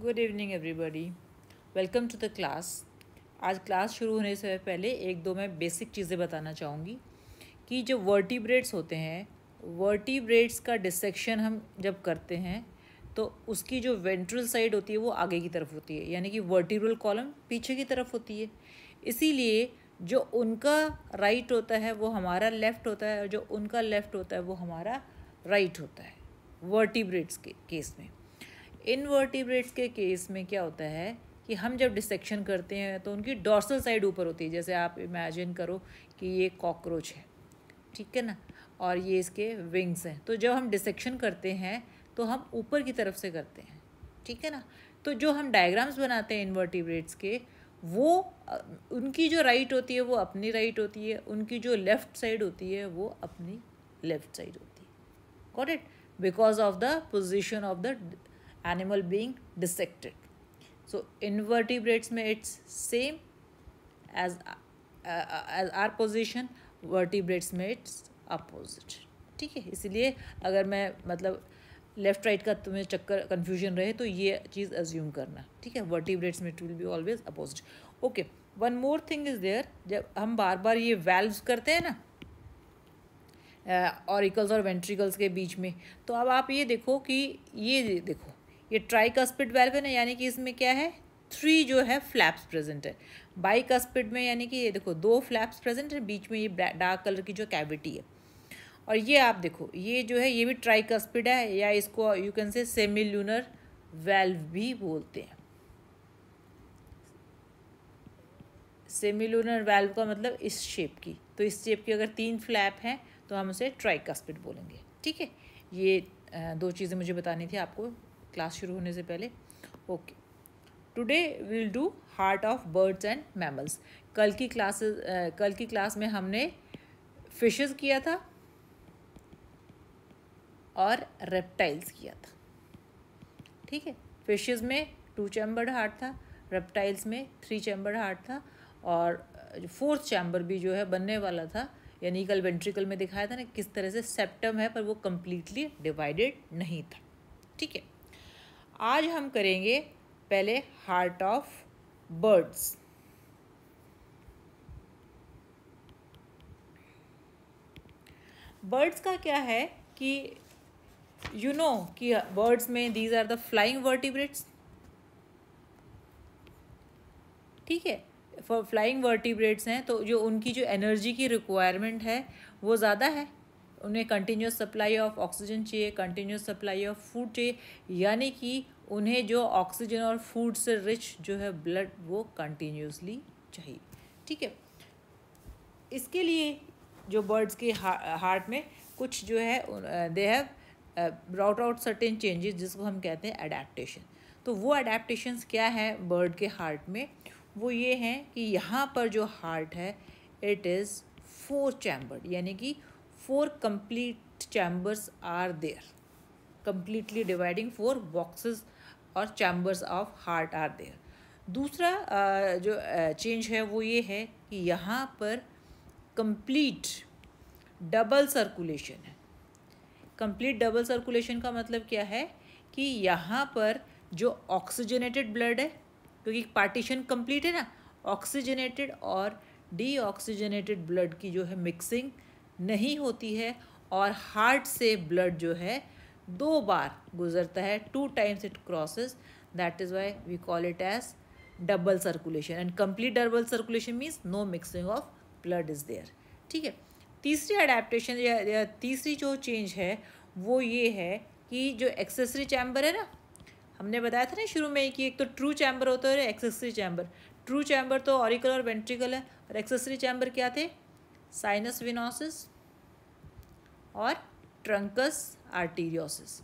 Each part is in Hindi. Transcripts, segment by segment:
Good evening everybody welcome to the class आज क्लास शुरू होने से पहले एक दो मैं बेसिक चीज़ें बताना चाहूँगी कि जो वर्टिब्रेट्स होते हैं वर्टिब्रेट्स का डिसेक्शन हम जब करते हैं तो उसकी जो वेंट्रल साइड होती है वो आगे की तरफ होती है यानी कि वर्टिब्रल कॉलम पीछे की तरफ होती है इसीलिए जो उनका राइट होता है वो हमारा लेफ़्ट होता है और जो उनका लेफ़्ट होता है वो हमारा राइट होता है वर्टिब्रेट्स के केस में इनवर्टिब्रेट्स के केस में क्या होता है कि हम जब डिसेक्शन करते हैं तो उनकी डॉर्सल साइड ऊपर होती है जैसे आप इमेजिन करो कि ये कॉकरोच है ठीक है ना और ये इसके विंग्स हैं तो जब हम डिसेक्शन करते हैं तो हम ऊपर की तरफ से करते हैं ठीक है ना तो जो हम डायग्राम्स बनाते हैं इन्वर्टिब्रेट्स के वो उनकी जो राइट होती है वो अपनी राइट होती है उनकी जो लेफ़्ट साइड होती है वो अपनी लेफ़्ट साइड होती है got it because of the position of the animal being dissected. So invertebrates में it's same as uh, uh, as our position vertebrates में it's opposite. ठीक है इसीलिए अगर मैं मतलब लेफ़्ट राइट का तुम्हें चक्कर कन्फ्यूजन रहे तो ये चीज़ अज्यूम करना ठीक है वर्टिब्रेट्स में it will be always opposite okay one more thing is there जब हम बार बार ये वेल्व करते हैं ना ऑरिकल्स uh, और वेंट्रिकल्स के बीच में तो अब आप ये देखो कि ये देखो ये ट्राई कस्पिड वेल्व है ना यानी कि इसमें क्या है थ्री जो है फ्लैप्स प्रेजेंट है बाई कस्पिड में यानी कि ये देखो दो फ्लैप्स प्रेजेंट है बीच में ये डार्क कलर की जो कैविटी है और ये आप देखो ये जो है ये भी ट्राई कस्पिड है या इसको you can say semilunar valve भी बोलते हैं लूनर वेल्व का मतलब इस शेप की तो इस शेप की अगर तीन फ्लैप हैं तो हम उसे ट्राई कस्पिड बोलेंगे ठीक है ये दो चीज़ें मुझे बतानी थी आपको क्लास शुरू होने से पहले okay today will do heart of birds and mammals कल की क्लासेस कल की क्लास में हमने फिशेस किया था और रेप्टाइल्स किया था ठीक है फिशेस में टू चैम्बर्ड हार्ट था रेप्टाइल्स में थ्री चैम्बर्ड हार्ट था और फोर्थ चैम्बर भी जो है बनने वाला था यानी कल वेंट्रिकल में दिखाया था ना किस तरह से सेप्टम है पर वो कम्प्लीटली डिवाइडेड नहीं था ठीक है आज हम करेंगे पहले हार्ट ऑफ बर्ड्स बर्ड्स का क्या है कि यू नो कि बर्ड्स में these are the flying vertebrates ठीक है फॉर फ्लाइंग वर्टिब्रेट्स हैं तो जो उनकी जो एनर्जी की रिक्वायरमेंट है वो ज़्यादा है उन्हें कंटिन्यूस सप्लाई ऑफ ऑक्सीजन चाहिए कंटिन्यूस सप्लाई ऑफ फूड चाहिए यानी कि उन्हें जो ऑक्सीजन और फूड से रिच जो है ब्लड वो कंटिन्यूसली चाहिए ठीक है इसके लिए जो बर्ड्स के हार्ट में कुछ जो है they have brought out certain changes जिसको हम कहते हैं अडेप्टशन तो वो अडेप्टशन क्या है बर्ड के हार्ट में वो ये हैं कि यहाँ पर जो हार्ट है इट इज़ फोर चैम्बर्ड यानी कि four complete chambers are there completely dividing four boxes और chambers of heart are there दूसरा जो change है वो ये है कि यहाँ पर complete double circulation है complete double circulation का मतलब क्या है कि यहाँ पर जो ऑक्सीजनेटेड ब्लड है क्योंकि पार्टीशन कंप्लीट है ना ऑक्सीजनेटेड और डीऑक्सीजनेटेड ब्लड की जो है मिक्सिंग नहीं होती है और हार्ट से ब्लड जो है दो बार गुजरता है two times it crosses that is why we call it as double circulation and complete double circulation means no mixing of blood is there ठीक है तीसरी अडेप्टशन या, या तीसरी जो चेंज है वो ये है कि जो एक्सेसरी चैम्बर है ना हमने बताया था ना शुरू में कि एक तो ट्रू चैम्बर होता है और एक्सेसरी चैम्बर ट्रू चैम्बर तो ऑरिकल और वेंट्रिकल है और एक्सेसरी चैम्बर क्या थे साइनस विनोसिस और ट्रंकस आर्टीरियोसिस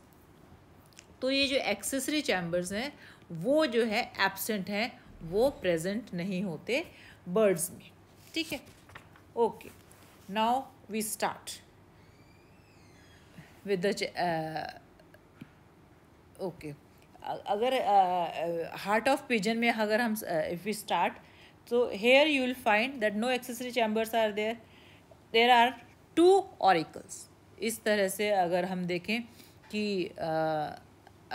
तो ये जो एक्सेसरी चैम्बर्स हैं वो जो है एबसेंट हैं वो प्रेजेंट नहीं होते बर्ड्स में ठीक है okay now we start with the okay अगर हार्ट ऑफ पिजन में अगर हम इफ़ वी स्टार्ट तो here you will find that no accessory chambers are there there are two auricles इस तरह से अगर हम देखें कि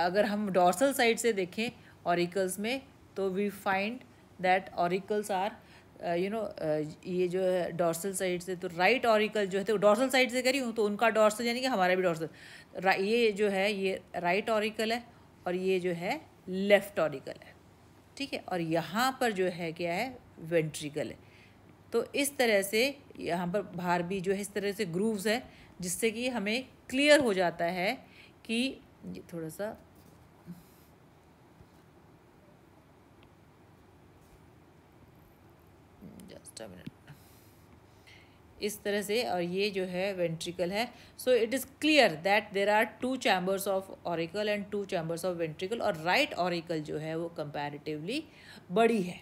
अगर हम डॉर्सल साइड से देखें ऑरिकल्स में तो we find that auricles are you know ये जो है डॉर्सल साइड से तो राइट right ऑरिकल जो है तो डॉर्सल साइड से करी हूँ तो उनका डॉर्सल यानी कि हमारा भी डॉर्सल ये जो है ये राइट right ऑरिकल है और ये जो है लेफ़्ट ऑरिकल है ठीक है और यहाँ पर जो है क्या है वेंट्रिकल है तो इस तरह से यहाँ पर बाहर भी जो है इस तरह से ग्रूव्स है जिससे कि हमें क्लियर हो जाता है कि थोड़ा सा जस्ट अ मिनट इस तरह से और ये जो है वेंट्रिकल है so it is clear that there are two chambers of auricle and two chambers of ventricle और राइट right ऑरिकल जो है वो कंपैरेटिवली बड़ी है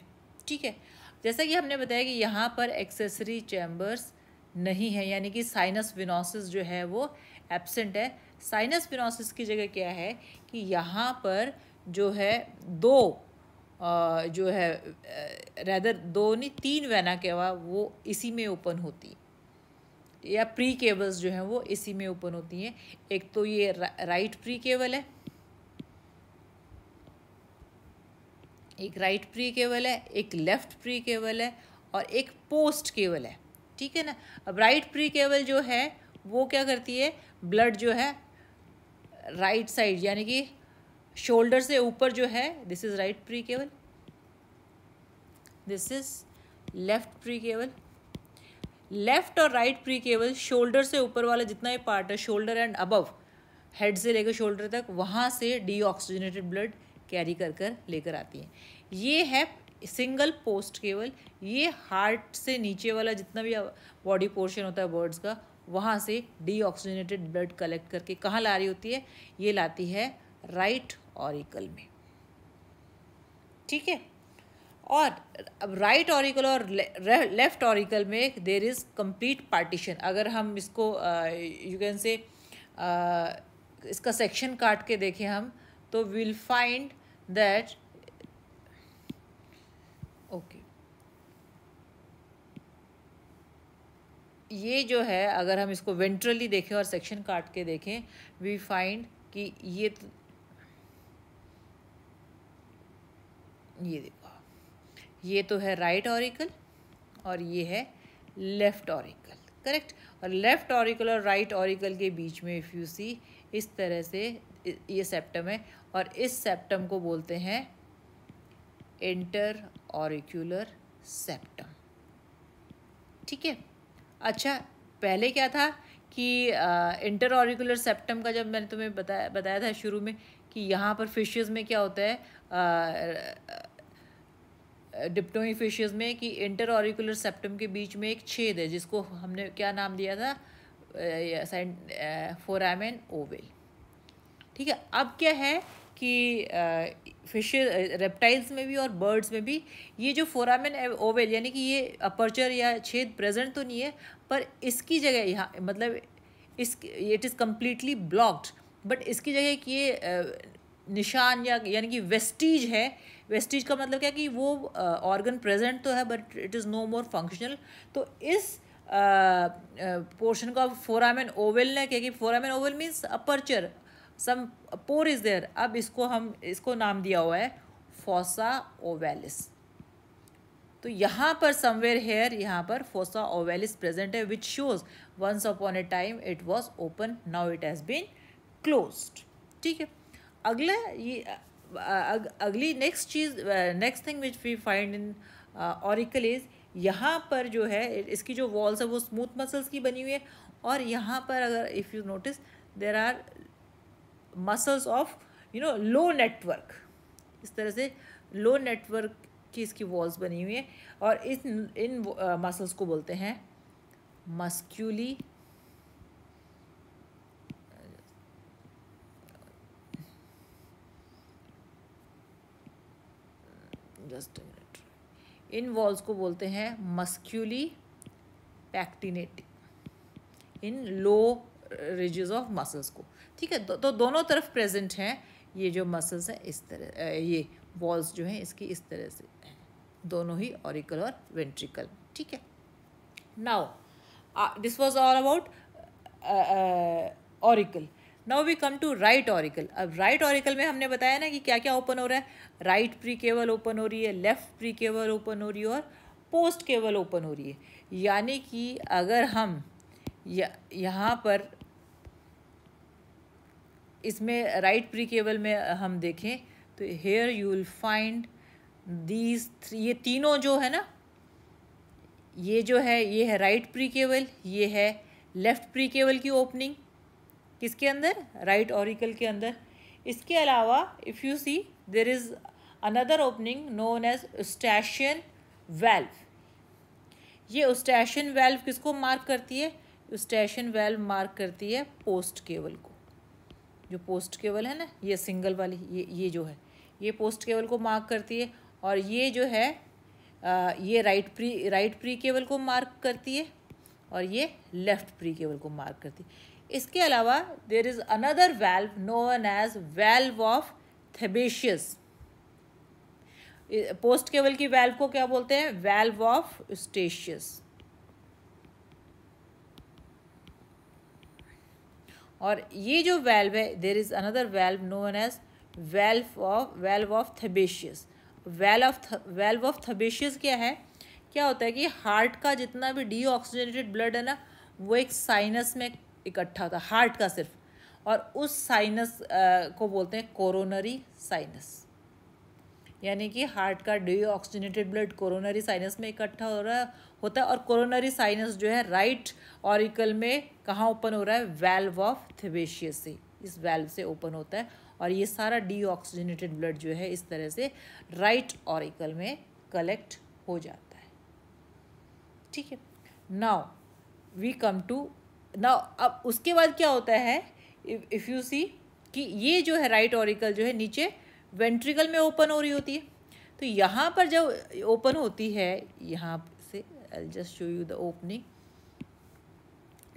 ठीक है जैसा कि हमने बताया कि यहाँ पर एक्सेसरी चैम्बर्स नहीं है यानी कि साइनस विनोसिस जो है वो एबसेंट है साइनस विनोसिस की जगह क्या है कि यहाँ पर जो है दो जो है रैदर दो नहीं तीन वैना केवा वो इसी में ओपन होती या प्री केबल्स जो हैं वो इसी में ओपन होती हैं एक तो ये रा, राइट प्री केबल है एक राइट प्री केबल है एक लेफ्ट प्री केबल है और एक पोस्ट केबल है ठीक है ना अब राइट प्री केवल जो है वो क्या करती है ब्लड जो है राइट साइड यानी कि शोल्डर से ऊपर जो है this is right precaval this is left precaval left और राइट प्री केवल शोल्डर से ऊपर वाला जितना भी पार्ट है शोल्डर एंड अबव हेड से लेकर शोल्डर तक वहाँ से ऑक्सीजनेटेड ब्लड कैरी कर कर लेकर आती है ये है सिंगल पोस्ट केवल ये हार्ट से नीचे वाला जितना भी बॉडी पोर्शन होता है बर्ड्स का वहाँ से डीऑक्सीजनेटेड ब्लड कलेक्ट करके कहाँ ला रही होती है ये लाती है राइट ऑरिकल में ठीक है और अब राइट ऑरिकल और लेफ्ट ऑरिकल में देर इज़ कंप्लीट पार्टीशन अगर हम इसको यू कैन से इसका सेक्शन काट के देखें हम तो विल फाइंड दैट ओके ये जो है अगर हम इसको वेंट्रली देखें और सेक्शन काट के देखें वी फाइंड कि ये तो ये देखो ये तो है राइट right ऑरिकल और ये है लेफ्ट ऑरिकल करेक्ट और लेफ्ट ऑरिकल और राइट right ऑरिकल के बीच में इफ़ यू सी इस तरह से ये सेप्टम है और इस सेप्टम को बोलते हैं इंटर ऑरिक्यूलर सेप्टम ठीक है अच्छा पहले क्या था कि इंटर ऑरिकुलर सेप्टम का जब मैंने तुम्हें बताया बताया था शुरू में कि यहाँ पर फिशेस में क्या होता है डिप्टोई फिशेस में कि इंटर ऑरिकुलर सेप्टम के बीच में एक छेद है जिसको हमने क्या नाम दिया था फोरामेन ओवेल ठीक है अब क्या है कि फिश रेप्टाइल्स में भी और बर्ड्स में भी ये जो फोरामेन ओवेल यानी कि ये अपर्चर या छेद प्रेजेंट तो नहीं है पर इसकी जगह यहाँ मतलब इस it is completely blocked but इसकी जगह कि ये निशान या यानी कि वेस्टिज है वेस्टिज का मतलब क्या कि वो ऑर्गन प्रेजेंट तो है but it is no more functional तो इस पोर्शन का फोरामेन ओवल ने क्या कि foramen ovale means aperture some pore is there अब इसको हम इसको नाम दिया हुआ है फोसा ओवेलिस तो यहाँ पर समवेयर हेयर यहाँ पर फोसा ओवेलिस प्रेजेंट है which shows once upon a time it was open now it has been close ठीक है अगला ये अग, अगली नेक्स्ट चीज़ next thing which we find in auricle is यहाँ पर जो है इसकी जो वॉल्स है वो स्मूथ मसल्स की बनी हुई है और यहाँ पर अगर if you notice there are muscles of you know low network इस तरह से लो नेटवर्क की इसकी वॉल्स बनी हुई है और इस इन मसल्स uh, को बोलते हैं musculi just minute in walls को बोलते हैं musculi pectinati in low ridges of muscles को ठीक है तो, दोनों तरफ प्रेजेंट हैं ये जो मसल्स हैं इस तरह ये वॉल्स जो हैं इसकी इस तरह से दोनों ही ऑरिकल और वेंट्रिकल ठीक है now this was all about auricle now we come to right auricle अब राइट right ऑरिकल में हमने बताया ना कि क्या क्या ओपन हो रहा है राइट प्री केवल ओपन हो रही है लेफ्ट प्री केवल ओपन हो रही है और पोस्ट केवल ओपन हो रही है यानी कि अगर हम यहाँ पर इसमें राइट प्री केबल में हम देखें तो here you will find these three ये तीनों जो है ना ये जो है ये है राइट प्री केबल ये है लेफ़्ट प्री केबल की ओपनिंग किसके अंदर राइट ऑरिकल के अंदर इसके अलावा if you see there is another opening known as Eustachian valve ये उस्टैशन वेल्व किसको मार्क करती है उस्टैशन वेल्व मार्क करती है पोस्ट केबल को जो पोस्ट केवल है ना ये सिंगल वाली ये ये जो है ये पोस्ट केवल को मार्क करती है और ये जो है आ, ये राइट प्री राइट प्री केवल को मार्क करती है और ये लेफ्ट प्री केवल को मार्क करती है इसके अलावा there is another valve known as valve of Thebesius postcaval की वेल्व को क्या बोलते हैं वेल्व ऑफ स्टेशियस और ये जो वेल्व है there is another valve known as valve of valve of Thebesius valve of valve of Thebesius क्या है क्या होता है कि हार्ट का जितना भी डी ऑक्सीजनेटेड ब्लड है ना वो एक साइनस में इकट्ठा होता है हार्ट का सिर्फ और उस साइनस को बोलते हैं कोरोनरी साइनस यानी कि हार्ट का deoxygenated blood coronary sinus में इकट्ठा हो रहा होता है और कोरोनरी साइनस जो है राइट ऑरिकल में कहाँ ओपन हो रहा है वेल्व ऑफ थिबेशियस से इस वेल्व से ओपन होता है और ये सारा डी ऑक्सीजनेटेड ब्लड जो है इस तरह से राइट ऑरिकल में कलेक्ट हो जाता है ठीक है now we come to now अब उसके बाद क्या होता है इफ़ यू सी कि ये जो है राइट ऑरिकल जो है नीचे वेंट्रिकल में ओपन हो रही होती है तो यहाँ पर जब ओपन होती है यहाँ से just show you the opening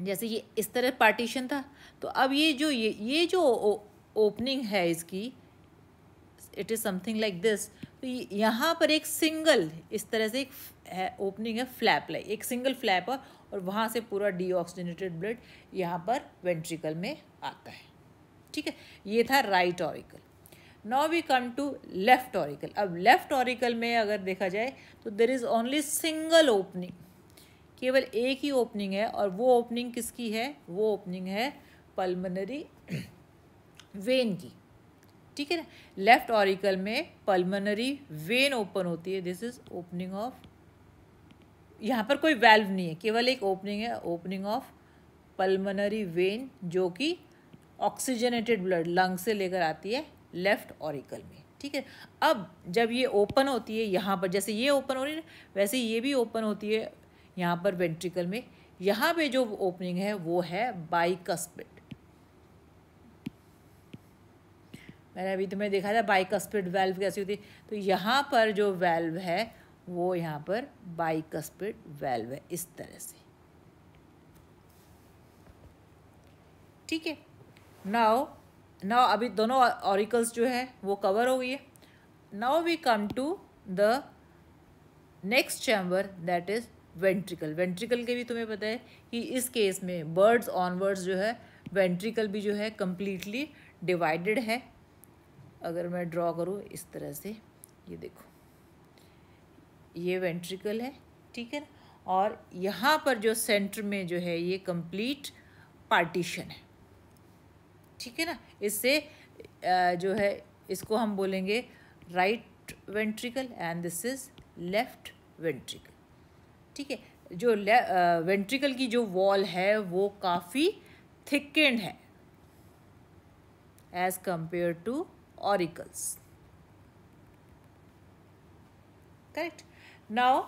जैसे ये इस तरह पार्टीशन था तो अब ये जो ये ये जो ओपनिंग है इसकी it is something like this तो यहाँ पर एक सिंगल इस तरह से एक है ओपनिंग है फ्लैप लाइक एक सिंगल फ्लैप है और वहाँ से पूरा डीऑक्सीजनेटेड ब्लड यहाँ पर वेंट्रिकल में आता है ठीक है ये था right auricle now we come to left auricle अब लेफ्ट ऑरिकल में अगर देखा जाए तो there is only single opening केवल एक ही ओपनिंग है और वो ओपनिंग किसकी है वो ओपनिंग है पल्मनरी वेन की ठीक है ना लेफ्ट ऑरिकल में पल्मनरी वेन ओपन होती है दिस इज ओपनिंग ऑफ यहाँ पर कोई वेल्व नहीं है केवल एक ओपनिंग है ओपनिंग ऑफ पल्मनरी वेन जो कि ऑक्सीजनेटेड ब्लड लंग से लेकर आती है लेफ्ट ऑरिकल में ठीक है अब जब ये ओपन होती है यहाँ पर जैसे ये ओपन हो रही है वैसे ये भी ओपन होती है यहाँ पर वेंट्रिकल में यहाँ पे जो ओपनिंग है वो है बाइकस्पिड मैंने अभी तुम्हें देखा था बाइकस्पिड वेल्व कैसी होती है तो यहाँ पर जो वेल्व है वो यहाँ पर बाइकस्पिड वेल्व है इस तरह से ठीक है नाउ नाउ अभी दोनों ऑरिकल्स जो है वो कवर हो गई है now we come to the next chamber that is ventricle ventricle के भी तुम्हें पता है कि इस केस में बर्ड्स ऑनवर्ड्स जो है वेंट्रिकल भी जो है कम्प्लीटली डिवाइडेड है अगर मैं ड्रॉ करूँ इस तरह से ये देखो ये वेंट्रिकल है ठीक है और यहाँ पर जो सेंटर में जो है ये कम्प्लीट पार्टीशन है ठीक है ना इससे जो है इसको हम बोलेंगे right ventricle and this is left ventricle ठीक है जो वेंट्रिकल की जो वॉल है वो काफ़ी थिकेंड है as compare to auricles correct now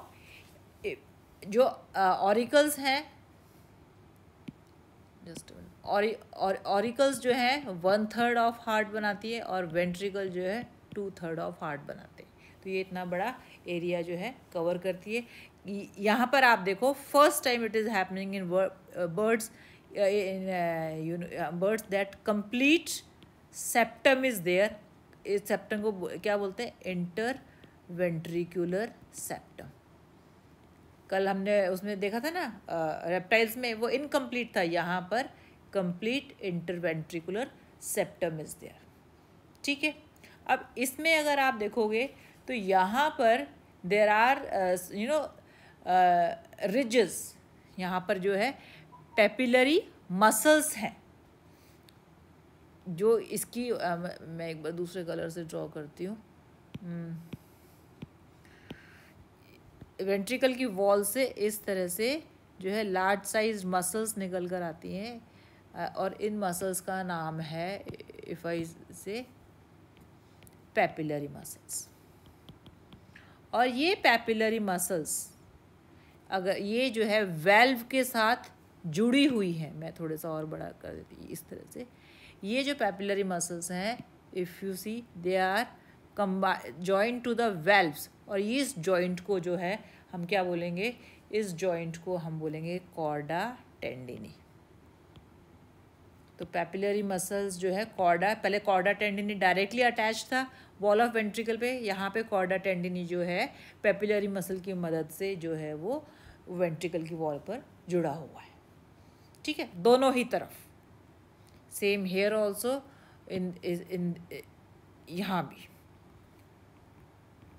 जो ऑरिकल्स हैं जस्ट ऑरिकल्स जो है वन थर्ड ऑफ हार्ट बनाती है और वेंट्रिकल जो है टू थर्ड ऑफ हार्ट बनाते हैं तो ये इतना बड़ा एरिया जो है कवर करती है यहाँ पर आप देखो first time it is happening in birds in birds that complete septum is there इस सेप्टम को क्या बोलते हैं इंटर वेंट्रिकुलर सेप्टम कल हमने उसमें देखा था ना रेप्टाइल्स uh, में वो इनकम्प्लीट था यहाँ पर complete interventricular septum is there ठीक है अब इसमें अगर आप देखोगे तो यहाँ पर there are you know ridges यहाँ पर जो है पेपिलरी मसल्स हैं जो इसकी uh, मैं एक बार दूसरे कलर से ड्रॉ करती हूँ वेंट्रिकल hmm. की वॉल से इस तरह से जो है लार्ज साइज मसल्स निकल कर आती हैं और इन मसल्स का नाम है इफ़ आई से पैपिलरी मसल्स और ये पैपिलरी मसल्स अगर ये जो है वेल्व के साथ जुड़ी हुई है मैं थोड़ा सा और बड़ा कर देती इस तरह से ये जो पैपिलरी मसल्स हैं if you see they are combined to the valves और ये इस जॉइंट को जो है हम क्या बोलेंगे इस जॉइंट को हम बोलेंगे कॉर्डा टेंडिनी तो पैपिलरी मसल्स जो है कॉर्डा पहले कॉर्डा टेंडिनी डायरेक्टली अटैच था वॉल ऑफ वेंट्रिकल पे यहाँ पे कॉर्डा टेंडिनी जो है पैपिलरी मसल की मदद से जो है वो वेंट्रिकल की वॉल पर जुड़ा हुआ है ठीक है दोनों ही तरफ same here also in in यहाँ भी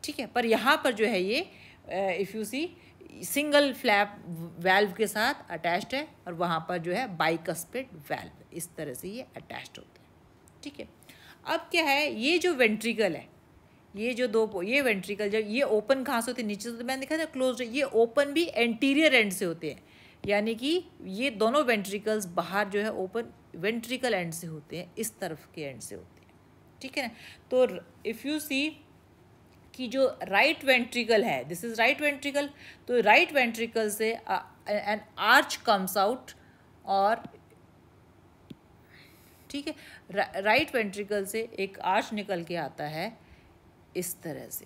ठीक है पर यहाँ पर जो है ये if you see single flap valve के साथ अटैच्ड है और वहाँ पर जो है बाइकस्पिड वेल्व इस तरह से ये अटैच्ड होते हैं ठीक है अब क्या है ये जो वेंट्रिकल है ये जो दो ये वेंट्रिकल जब ये ओपन कहाँ से होते हैं नीचे से तो मैंने देखा था क्लोज ये ओपन भी एंटीरियर एंड से होते हैं यानी कि ये दोनों वेंट्रिकल्स बाहर जो है ओपन वेंट्रिकल एंड से होते हैं इस तरफ के एंड से होते हैं ठीक है ना तो इफ़ यू सी कि जो राइट वेंट्रिकल है दिस इज राइट वेंट्रिकल तो राइट वेंट्रिकल से एन आर्च कम्स आउट और ठीक है राइट वेंट्रिकल से एक आर्च निकल के आता है इस तरह से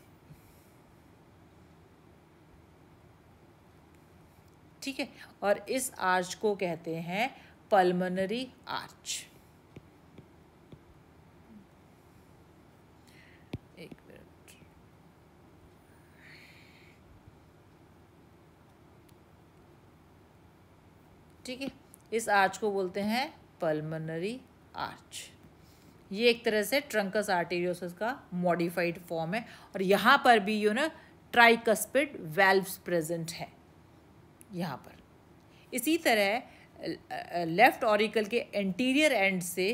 ठीक है और इस आर्च को कहते हैं पल्मोनरी आर्च ठीक है इस आर्च को बोलते हैं पल्मनरी आर्च ये एक तरह से ट्रंकस आर्टेरियोसिस का मॉडिफाइड फॉर्म है और यहाँ पर भी यू ना ट्राइकस्पिड वेल्व्स प्रेजेंट है यहाँ पर इसी तरह लेफ्ट ऑरिकल के एंटीरियर एंड से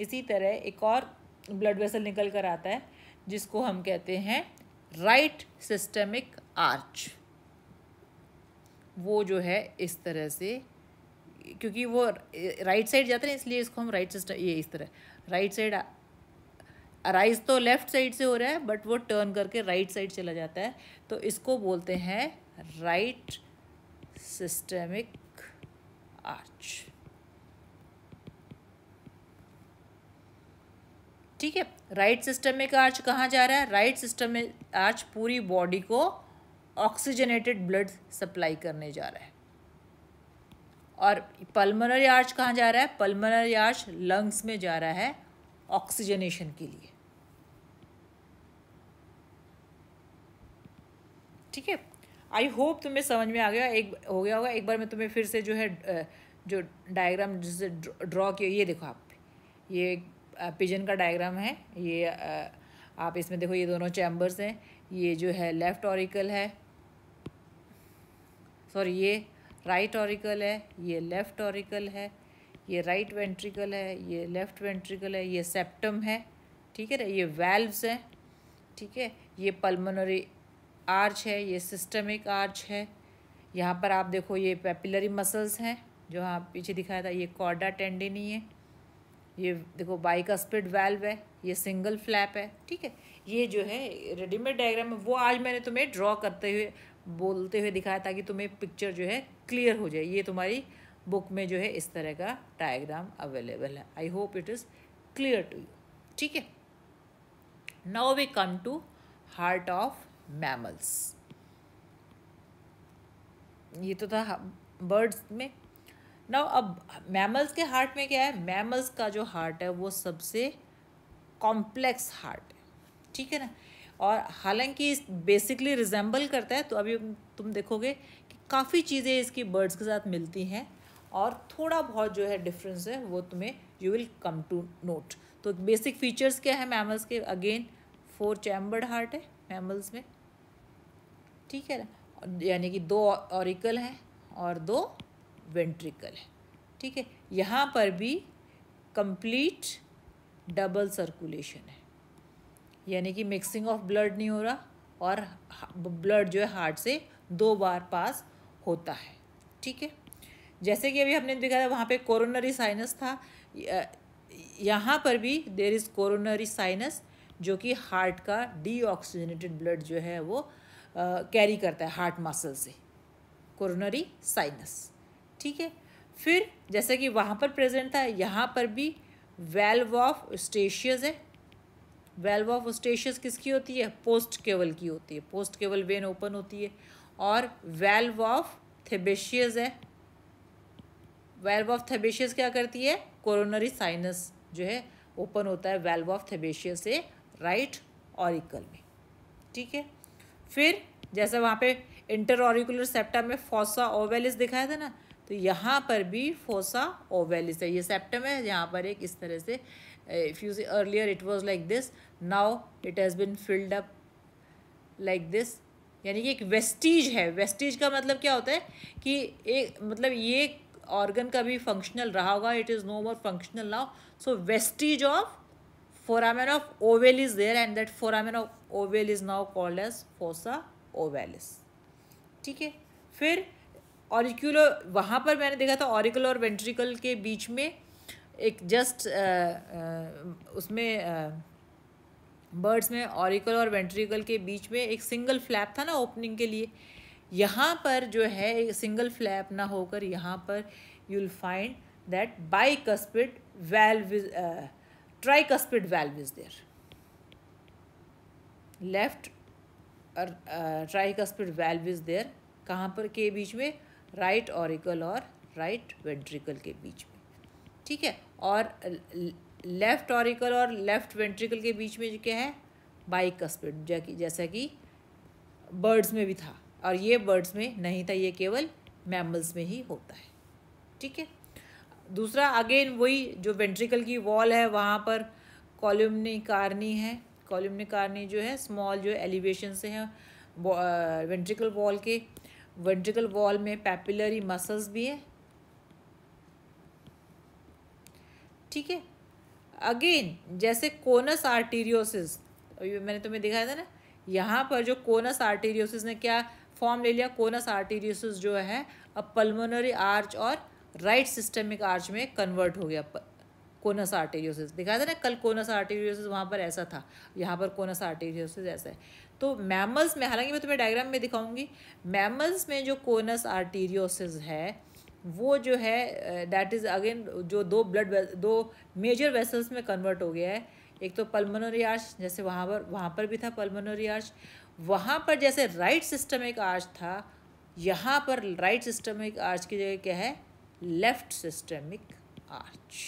इसी तरह एक और ब्लड वेसल निकल कर आता है जिसको हम कहते हैं राइट सिस्टमिक आर्च वो जो है इस तरह से क्योंकि वो राइट साइड जाते हैं इसलिए इसको हम राइट सिस्टम ये इस तरह राइट साइड राइज तो लेफ्ट साइड से हो रहा है बट वो टर्न करके राइट साइड चला जाता है तो इसको बोलते हैं राइट सिस्टमिक आर्च ठीक है राइट सिस्टमिक आर्च कहाँ जा रहा है राइट सिस्टमिक आर्च पूरी बॉडी को ऑक्सीजनेटेड ब्लड सप्लाई करने जा रहा है और पल्मोनरी आर्च कहाँ जा रहा है पल्मोनरी आर्च लंग्स में जा रहा है ऑक्सीजनेशन के लिए ठीक है आई होप तुम्हें समझ में आ गया एक हो गया होगा एक बार मैं तुम्हें फिर से जो है जो डायग्राम जिससे ड्रॉ किया ये देखो आप ये पिजन का डायग्राम है ये आप इसमें देखो ये दोनों चैम्बर्स हैं ये जो है लेफ़्ट ऑरिकल है सॉरी ये राइट ऑरिकल है ये लेफ़्ट ऑरिकल है ये राइट वेंट्रिकल है ये लेफ़्ट वेंट्रिकल है ये सेप्टम है ठीक है ये वेल्व्स हैं ठीक है ये पल्मोनरी आर्च है ये सिस्टमिक आर्च है यहाँ पर आप देखो ये पेपिलरी मसल्स हैं जो हाँ पीछे दिखाया था ये कॉर्डा टेंडिनी है ये देखो बाइक स्पिड वेल्व है ये सिंगल फ्लैप है ठीक है ये जो है रेडीमेड डायग्राम है वो आज मैंने तुम्हें ड्रॉ करते हुए बोलते हुए दिखाया ताकि तुम्हें पिक्चर जो है क्लियर हो जाए ये तुम्हारी बुक में जो है इस तरह का डायग्राम अवेलेबल है I hope it is clear to you ठीक है now we come to heart of mammals ये तो था बर्ड्स में नाउ अब मैमल्स के हार्ट में क्या है मैमल्स का जो हार्ट है वो सबसे कॉम्प्लेक्स हार्ट है ठीक है ना और हालांकि बेसिकली रिजेंबल करता है तो अभी तुम देखोगे काफ़ी चीज़ें इसकी बर्ड्स के साथ मिलती हैं और थोड़ा बहुत जो है डिफरेंस है वो तुम्हें you will come to note तो बेसिक फीचर्स क्या है मैमल्स के अगेन फोर चैम्बर्ड हार्ट है मैमल्स में ठीक है ना यानी कि दो ऑरिकल हैं और दो वेंट्रिकल है ठीक है यहाँ पर भी कंप्लीट डबल सर्कुलेशन है यानी कि मिक्सिंग ऑफ ब्लड नहीं हो रहा और ब्लड जो है हार्ट से दो बार पास होता है ठीक है जैसे कि अभी हमने देखा था वहाँ पे कोरोनरी साइनस था यहाँ पर भी देर इज़ कोरोनरी साइनस जो कि हार्ट का डीऑक्सीजनेटेड ब्लड जो है वो कैरी करता है हार्ट मसल से कोरोनरी साइनस ठीक है फिर जैसे कि वहाँ पर प्रेजेंट था यहाँ पर भी वेल्व ऑफ स्टेशियस है वेल्व ऑफ स्टेशियस किसकी होती है पोस्ट केवल की होती है पोस्ट केवल वेन ओपन होती है और वेल्व ऑफ थेबेशियस है वेल्व ऑफ थेबेशियस क्या करती है कोरोनरी साइनस जो है ओपन होता है वेल्व ऑफ थेबेशियस से राइट ऑरिकल में ठीक है फिर जैसे वहाँ पे इंटर ऑरिकुलर सेप्टा में फोसा ओवेलिस दिखाया था ना तो यहाँ पर भी फोसा ओवेलिस है ये सेप्टम है यहाँ पर एक इस तरह से if you see earlier it was like this now it has been filled up like this यानी कि एक वेस्टीज है वेस्टिज का मतलब क्या होता है कि एक मतलब ये ऑर्गन का भी फंक्शनल रहा होगा it is no more functional now so vestiges of foramen of oval is there and that foramen of oval is now called as fossa ovalis ठीक है फिर ऑरिक्यूलो वहाँ पर मैंने देखा था ऑरिकल और वेंट्रिकल के बीच में एक जस्ट आ, उसमें बर्ड्स में ऑरिकल और वेंट्रिकल के बीच में एक सिंगल फ्लैप था ना ओपनिंग के लिए यहाँ पर जो है एक सिंगल फ्लैप ना होकर यहाँ पर you will find that bicuspid valve is tricuspid valve is there left tricuspid valve is there कहाँ पर के बीच में राइट ऑरिकल और राइट वेंट्रिकल के बीच में ठीक है और लेफ्ट ऑरिकल और लेफ्ट वेंट्रिकल के बीच में क्या है बाइक कस्पिड जैसा कि बर्ड्स में भी था और ये बर्ड्स में नहीं था ये केवल मैमल्स में ही होता है ठीक है दूसरा अगेन वही जो वेंट्रिकल की वॉल है वहाँ पर कॉलमनी कारनी है कॉलमनी कारनी जो है स्मॉल जो एलिवेशन से है वेंट्रिकल वॉल के वेंट्रिकल वॉल में पैपिलरी मसल्स भी है ठीक है अगेन जैसे कोनस आर्टीरियोसिस मैंने तुम्हें दिखाया था ना यहाँ पर जो कोनस आर्टीरियोसिस ने क्या फॉर्म ले लिया कोनस आर्टीरियोसिस जो है अब पल्मोनरी आर्च और राइट सिस्टमिक आर्च में कन्वर्ट हो गया कोनस आर्टीरियोसिस दिखाया था ना कल कोनस आर्टीरियोसिस वहाँ पर ऐसा था यहाँ पर कोनस आर्टीरियोसिस ऐसा है तो मैमल्स में हालांकि मैं तुम्हें डायग्राम में दिखाऊंगी मैमल्स में जो कोनस आर्टीरियोसिस है वो जो है दैट इज़ अगेन जो दो ब्लड दो मेजर वेसल्स में कन्वर्ट हो गया है एक तो पल्मोनरी आर्च जैसे वहाँ पर वहाँ पर भी था पल्मोनरी आर्च वहाँ पर जैसे राइट सिस्टम एक आर्च था यहाँ पर राइट सिस्टमिक आर्च की जगह क्या है लेफ्ट सिस्टमिक आर्च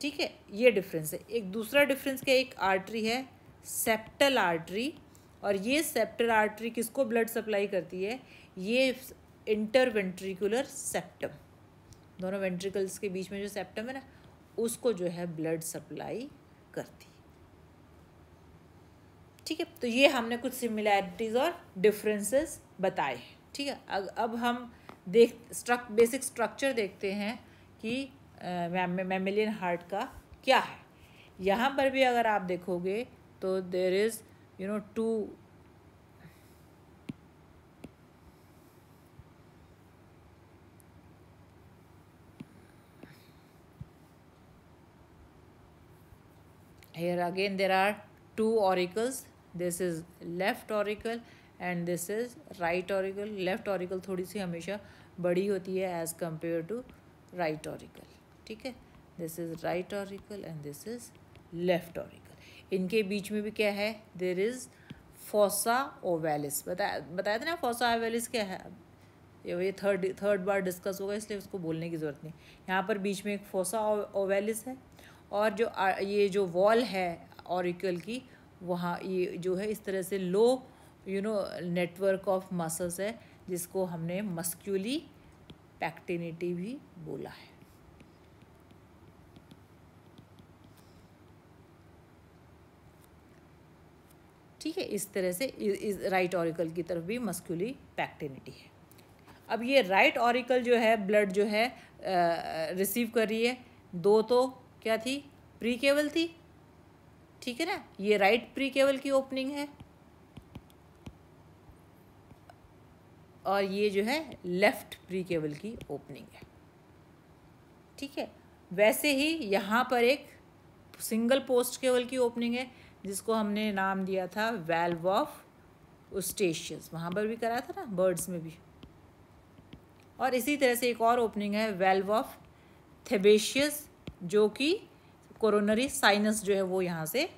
ठीक है ये डिफरेंस है एक दूसरा डिफरेंस क्या एक आर्टरी है सेप्टल आर्टरी और ये सेप्टल आर्टरी किसको ब्लड सप्लाई करती है ये इंटरवेंट्रिकुलर सेप्टम दोनों वेंट्रिकल्स के बीच में जो सेप्टम है ना उसको जो है ब्लड सप्लाई करती ठीक है तो ये हमने कुछ सिमिलैरिटीज़ और डिफरेंसेस बताए ठीक है अब अब हम देख स्ट्रक बेसिक स्ट्रक्चर देखते हैं कि मेमिलियन हार्ट का क्या है यहाँ पर भी अगर आप देखोगे तो there is you know two here again there are two auricles this is left oracle and this is right auricle left auricle थोड़ी सी हमेशा बड़ी होती है as compare to right auricle ठीक है this is right auricle and this is left auricle इनके बीच में भी क्या है देर इज़ फोसा ओवेलिस बताया बताया था ना फोसा ओवेलिस क्या है ये थर्ड थर्ड बार डिस्कस होगा इसलिए उसको बोलने की ज़रूरत नहीं यहाँ पर बीच में एक फोसा ओवेलिस है और जो ये जो वॉल है ऑरिकल की वहाँ ये जो है इस तरह से लो you know network of muscles है जिसको हमने मस्क्यूली पैक्टिनिटी भी बोला है ठीक है इस तरह से इस राइट ऑरिकल की तरफ भी मस्क्यूली पैक्टिनिटी है अब ये राइट ऑरिकल जो है ब्लड जो है रिसीव कर रही है दो तो क्या थी प्री केवल थी ठीक है ना ये राइट प्री केवल की ओपनिंग है और ये जो है लेफ्ट प्री केवल की ओपनिंग है ठीक है वैसे ही यहाँ पर एक सिंगल पोस्ट केवल की ओपनिंग है जिसको हमने नाम दिया था वेल्व ऑफ उस्टेशियस वहाँ पर भी करा था ना बर्ड्स में भी और इसी तरह से एक और ओपनिंग है वेल्व ऑफ थेबेशियस जो कि कोरोनरी साइनस जो है वो यहाँ से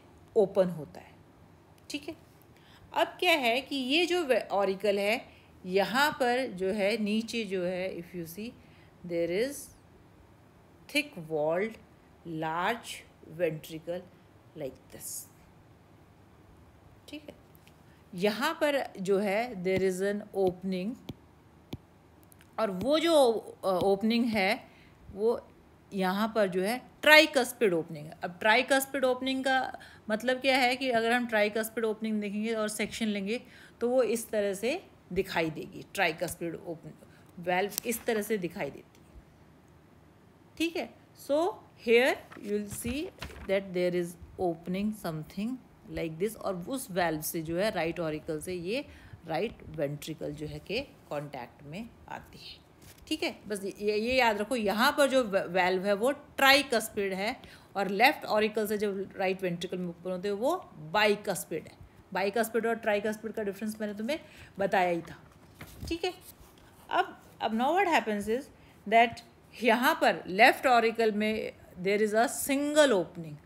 ओपन होता है ठीक है अब क्या है कि ये जो ऑरिकल है यहाँ पर जो है नीचे जो है if you see there is thick walled large ventricle like this ठीक है यहाँ पर जो है देर इज़ एन ओपनिंग और वो जो ओपनिंग है वो यहाँ पर जो है ट्राई कस्पिड ओपनिंग अब ट्राई कस्पिड ओपनिंग का मतलब क्या है कि अगर हम ट्राई कस्पिड ओपनिंग देखेंगे और सेक्शन लेंगे तो वो इस तरह से दिखाई देगी ट्राई कस्पिड ओपन वेल्व इस तरह से दिखाई देती है ठीक है so here will see that there is opening something like this और उस वेल्व से जो है राइट right ऑरिकल से ये राइट right वेंट्रिकल जो है के कॉन्टैक्ट में आती है ठीक है बस ये ये याद रखो यहाँ पर जो वेल्व है वो ट्राई कस्पिड है और लेफ्ट ऑरिकल से जब राइट वेंट्रिकल में ऊपर होते हैं वो बाई कस्पिड है बाई कस्पिड और ट्राई कस्पिड का डिफरेंस मैंने तुम्हें बताया ही था ठीक है अब अब no what happens is that यहाँ पर लेफ्ट ऑरिकल में there is a single opening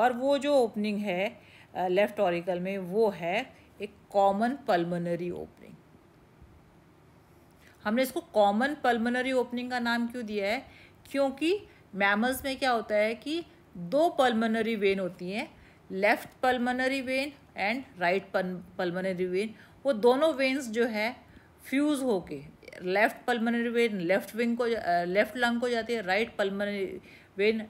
और वो जो ओपनिंग है लेफ्ट uh, ऑरिकल में वो है एक कॉमन पल्मोनरी ओपनिंग हमने इसको कॉमन पल्मोनरी ओपनिंग का नाम क्यों दिया है क्योंकि मैमल्स में क्या होता है कि दो पल्मोनरी वेन होती हैं left pulmonary vein and right pulmonary vein वो दोनों वेन्स जो है फ्यूज़ होके left pulmonary vein left wing को लेफ्ट लंग को जाती है right pulmonary vein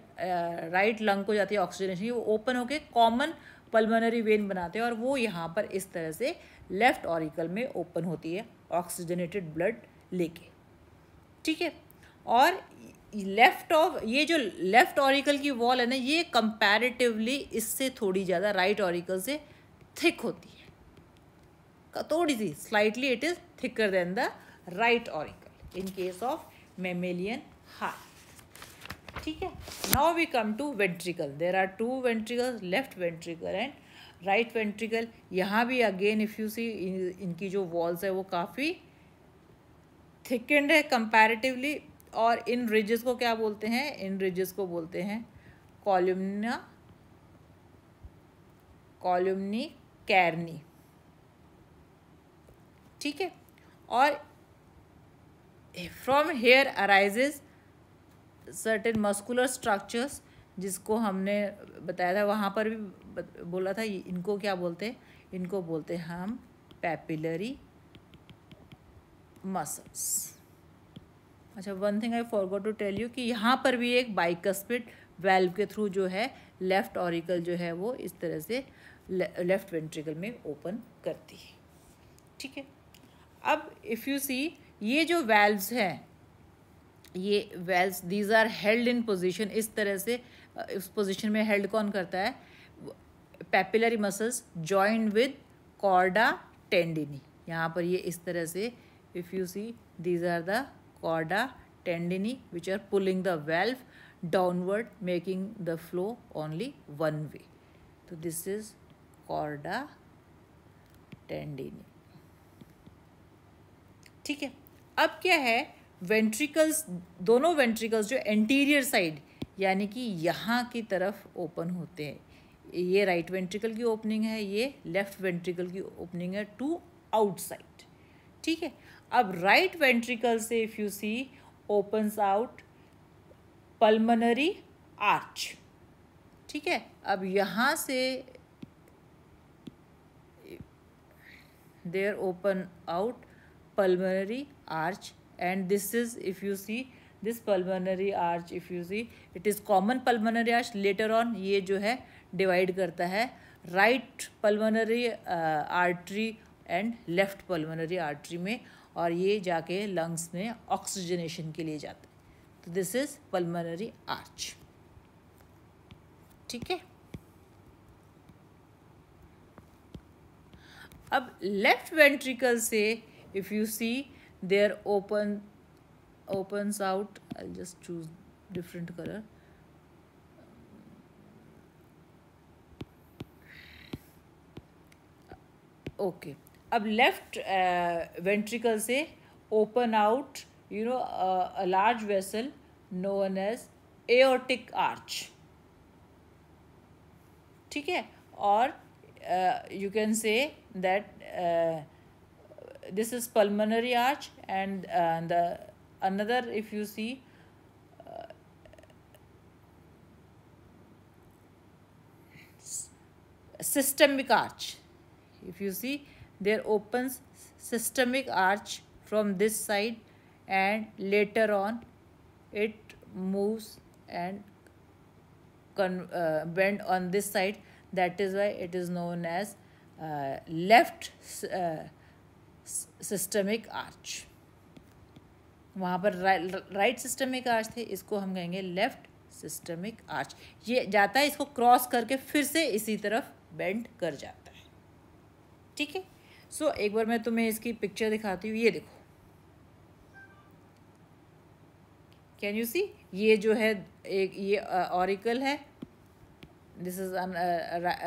right lung को जाती है ऑक्सीजनेशन वो ओपन होके कॉमन पल्मोनरी वेन बनाते हैं और वो यहाँ पर इस तरह से लेफ्ट ऑरिकल में ओपन होती है ऑक्सीजनेटेड ब्लड लेके ठीक है और लेफ्ट ऑफ ये जो लेफ्ट ऑरिकल की वॉल है ना ये कंपैरेटिवली इससे थोड़ी ज़्यादा राइट ऑरिकल से थिक होती है थोड़ी सी slightly it is thicker than the right auricle in case of mammalian heart ठीक है now we come to ventricle there are two ventricle left ventricle and right ventricle यहाँ भी अगेन इफ़ यू सी इनकी जो वॉल्स है वो काफ़ी थिकेंड है कंपैरेटिवली और इन रिजेस को क्या बोलते हैं इन रिजेस को बोलते हैं कॉलमना कॉल्यूमनी कैरनी ठीक है और from here arises certain muscular structures जिसको हमने बताया था वहाँ पर भी बोला था इनको क्या बोलते हैं इनको बोलते हैं हम पैपिलरी मसल्स अच्छा one thing I for to tell you कि यहाँ पर भी एक बाइकस्पिट वेल्व के थ्रू जो है लेफ़्ट ऑरिकल जो है वो इस तरह से लेफ़्ट वेंट्रिकल में ओपन करती है ठीक है अब इफ़ यू सी ये जो वेल्व्स हैं ये valves these are held in position इस तरह से इस पोजिशन में हेल्ड कौन करता है papillary muscles joint with chorda tendineae यहाँ पर ये इस तरह से if you see these are the corda tendini which are pulling the valve downward making the flow only one way so this is corda tendini ठीक है अब क्या है वेंट्रिकल्स दोनों वेंट्रिकल्स जो एंटीरियर साइड यानी कि यहाँ की तरफ ओपन होते हैं ये राइट वेंट्रिकल की ओपनिंग है ये लेफ्ट वेंट्रिकल की ओपनिंग है टू आउटसाइड ठीक है अब राइट वेंट्रिकल से if you see opens out pulmonary arch ठीक है अब यहाँ से there open out pulmonary arch and this is if you see this pulmonary arch if you see it is common pulmonary arch later on ये जो है डिवाइड करता है right pulmonary artery and left pulmonary artery में और ये जाके लंग्स में ऑक्सीजनेशन के लिए जाते हैं तो दिस इज़ पल्मोनरी आर्च ठीक है अब लेफ्ट वेंट्रिकल से if you see there open open out I just choose different colour okay अब लेफ्ट वेंट्रिकल uh, से open out you know a large vessel known as aortic arch ठीक है और you can say that this is pulmonary arch and the another if you see systemic arch if you see there opens systemic arch from this side and later on it moves and con uh, bend on this side that is why it is known as uh, left uh, systemic arch वहाँ पर राइट सिस्टमिक आर्च थे इसको हम कहेंगे लेफ्ट सिस्टमिक आर्च ये जाता है इसको क्रॉस करके फिर से इसी तरफ बेंड कर जाता है ठीक है सो so, एक बार मैं तुम्हें इसकी पिक्चर दिखाती हूँ ये देखो कैन यू सी ये जो है एक ये ऑरिकल है this is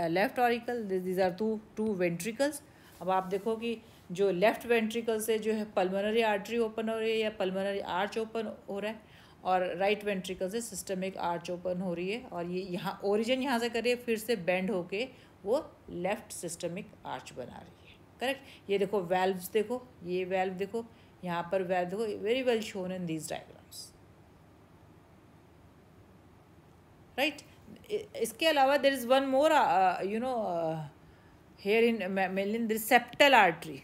left auricle these are two two ventricles अब आप देखो कि जो लेफ्ट वेंट्रिकल से जो है पल्मोनरी आर्टरी ओपन हो रही है या पल्मोनरी आर्च ओपन हो रहा है और राइट वेंट्रिकल से सिस्टमिक आर्च ओपन हो रही है और ये यहाँ ओरिजिन यहाँ से करिए फिर से बेंड होके वो लेफ़्ट सिस्टमिक आर्च बना रही है करेक्ट ये देखो वेल्व्स देखो ये वेल्व देखो यहाँ पर वेल्व देखो very well shown in these diagrams right इसके अलावा there is one more you know here in mainly in septal artery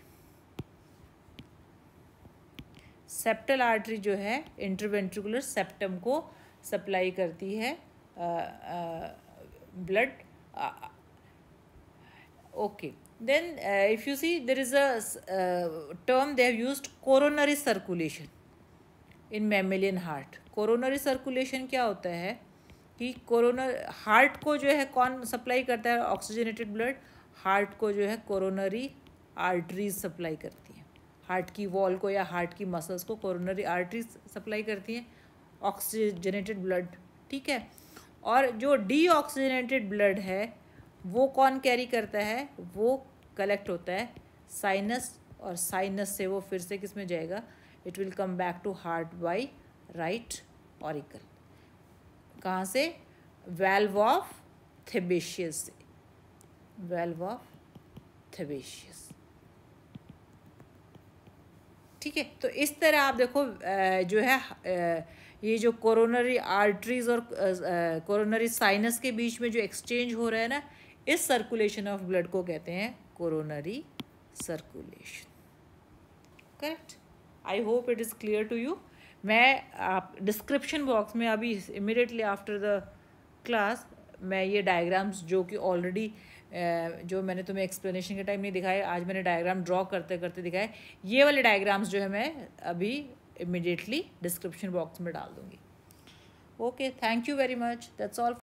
septal artery जो है इंटरवेंट्रिकुलर सेप्टम को सप्लाई करती है blood uh, okay uh, then uh, if you see there is a uh, term they have used coronary circulation in mammalian heart coronary circulation क्या होता है कि कोरोनर हार्ट को जो है कौन सप्लाई करता है ऑक्सीजनेटेड ब्लड हार्ट को जो है कोरोनरी आर्टरीज सप्लाई करती हैं हार्ट की वॉल को या हार्ट की मसल्स को कोरोनरी आर्टरीज सप्लाई करती हैं ऑक्सीजनेटेड ब्लड ठीक है और जो डी ऑक्सीजनेटेड ब्लड है वो कौन कैरी करता है वो कलेक्ट होता है साइनस और साइनस से वो फिर से किस में जाएगा it will come back to heart by right auricle कहाँ से वेल्व ऑफ थेबेशियस से वेल्व ऑफ थेबेशियस ठीक है तो इस तरह आप देखो जो है ये जो कोरोनरी आर्टरीज और कोरोनरी साइनस के बीच में जो एक्सचेंज हो रहा है ना इस सर्कुलेशन ऑफ ब्लड को कहते हैं coronary circulation correct I hope it is clear to you मैं आप डिस्क्रिप्शन बॉक्स में अभी इमिडिएटली आफ्टर द क्लास मैं ये डायग्राम्स जो कि ऑलरेडी जो मैंने तुम्हें एक्सप्लेनेशन के टाइम नहीं दिखाए आज मैंने डायग्राम ड्रॉ करते करते दिखाए ये वाले डायग्राम्स जो है मैं अभी इमिडिएटली डिस्क्रिप्शन बॉक्स में डाल दूँगी okay thank you very much that's all